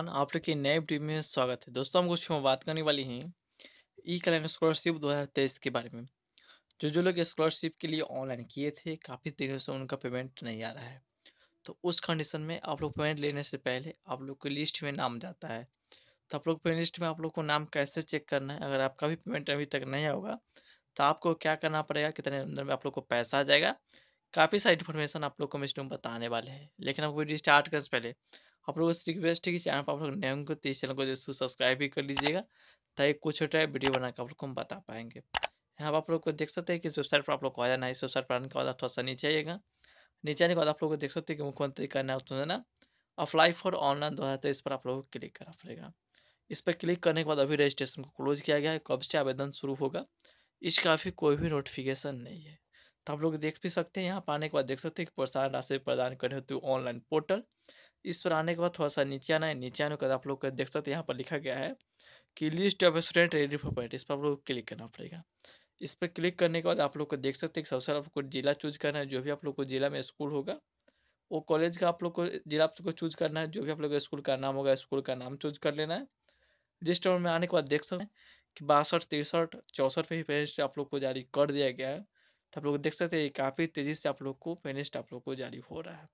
अपन आप लोग के नए वीडियो में स्वागत है दोस्तों हम कुछ बात करने वाली हैं ई कल्याण स्कॉलरशिप 2023 के बारे में जो जो लोग स्कॉलरशिप के लिए ऑनलाइन किए थे काफ़ी दिनों से उनका पेमेंट नहीं आ रहा है तो उस कंडीशन में आप लोग पेमेंट लेने से पहले आप लोग के लिस्ट में नाम जाता है तो आप लोग पेमेंट लिस्ट में आप लोग को नाम कैसे चेक करना है अगर आपका भी पेमेंट अभी तक नहीं होगा तो आपको क्या करना पड़ेगा कितने अंदर में आप लोग को पैसा आ जाएगा काफ़ी सारी इन्फॉर्मेशन आप लोग को हम इस वीडियो में बताने वाले हैं लेकिन आप वीडियो स्टार्ट करने से पहले आप लोगों से रिक्वेस्ट है कि चैनल पर आप लोग नए होंगे तो इस चैनल को जरूर सब्सक्राइब भी कर लीजिएगा ताकि कुछ छोटा वीडियो बनाकर आप लोग को हम बता पाएंगे यहाँ आप लोग को देख सकते हैं कि इस वेबसाइट पर आप लोग को आ जाना इस वेबसाइट पर आने के बाद थोड़ा सा नीचे आइएगा नीचे आने के बाद आप लोग को देख सकते हैं कि मुख्यमंत्री का नाम उसमें अप्लाई फॉर ऑनलाइन दो हज़ार तेईस पर आप लोग को क्लिक करना पड़ेगा इस पर क्लिक करने के बाद अभी रजिस्ट्रेशन को क्लोज किया गया है कब से आवेदन शुरू होगा इसका अभी कोई भी नोटिफिकेशन नहीं है आप लोग देख भी सकते हैं यहाँ पर आने के बाद देख सकते हैं कि प्रोत्साहन राशि प्रदान करने हेतु ऑनलाइन पोर्टल इस पर आने के बाद थोड़ा सा नीचे आना है नीचे आने के बाद आप लोग देख सकते हैं यहाँ पर लिखा गया है कि list of student ready for point इस पर आप लोग क्लिक करना पड़ेगा इस पर क्लिक करने के बाद आप लोग को देख सकते हैं कि सबसे आपको जिला चूज करना है जो भी आप लोग को जिला में स्कूल होगा वो कॉलेज का आप लोग को जिला आप को चूज करना है जो भी आप लोग स्कूल का नाम होगा स्कूल का नाम चूज कर लेना है जिस टाइम में आने के बाद देख सकते हैं कि बासठ तिरसठ चौंसठ पे ही पेरेंट्स आप लोग को जारी कर दिया गया है तो आप लोग देख सकते हैं काफ़ी तेज़ी से आप लोग को पेनिस्ट आप लोग को जारी हो रहा है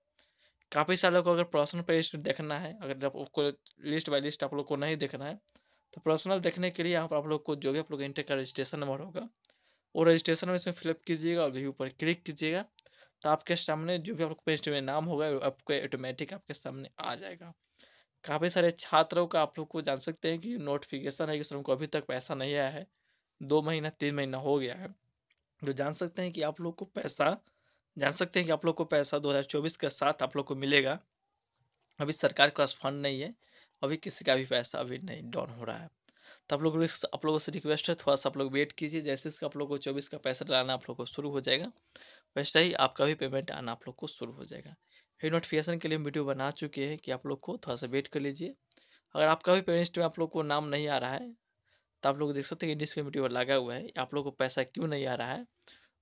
काफ़ी सारे को अगर पर्सनल पेनिस्ट देखना है अगर आपको लिस्ट बाई लिस्ट आप लोग को नहीं देखना है तो पर्सनल देखने के लिए आप आप लोग को जो भी आप लोग इंटर का रजिस्ट्रेशन नंबर होगा वो रजिस्ट्रेशन में इसमें फिलअप कीजिएगा और व्यू पर क्लिक कीजिएगा तो आपके सामने जो भी आप लोग पेनिस्ट में नाम होगा आपके ऑटोमेटिक आपके सामने आ जाएगा काफ़ी सारे छात्रों का आप लोग को जान सकते हैं कि नोटिफिकेशन है कि उनको अभी तक पैसा नहीं आया है दो महीना तीन महीना हो गया है जो जान सकते हैं कि आप लोग को पैसा जान सकते हैं कि आप लोग को पैसा 2024 के साथ आप लोग को मिलेगा अभी सरकार के पास फंड नहीं है अभी किसी का भी पैसा अभी नहीं डाउन हो रहा है तो आप लोग आप लोगों से रिक्वेस्ट है थोड़ा सा आप लोग वेट कीजिए जैसे इसका आप लोग को चौबीस का पैसा डालना आप लोग को शुरू हो जाएगा वैसा ही आपका भी पेमेंट आना आप लोग को शुरू हो जाएगा ये नोटिफिकेशन के लिए वीडियो बना चुके हैं कि आप लोग को थोड़ा सा वेट कर लीजिए अगर आपका भी पेमेंट में आप लोग को नाम नहीं आ रहा है तो आप लोग देख सकते हैं कि वीडियो लगा हुआ है आप लोग को पैसा क्यों नहीं आ रहा है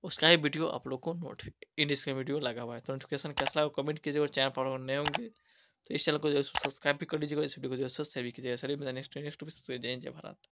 उसका ही वीडियो आप लोग को नोट इन वीडियो लगा हुआ है तो नोटिफिकेशन कैसा लगा कमेंट कीजिए और चैनल पर नए होंगे तो इस चैनल को जो है सब्सक्राइब भी कर लीजिएगा इस वीडियो को जो शेयर भी कीजिएगा सर नेक्स्ट नेक्स्ट जय जय भारत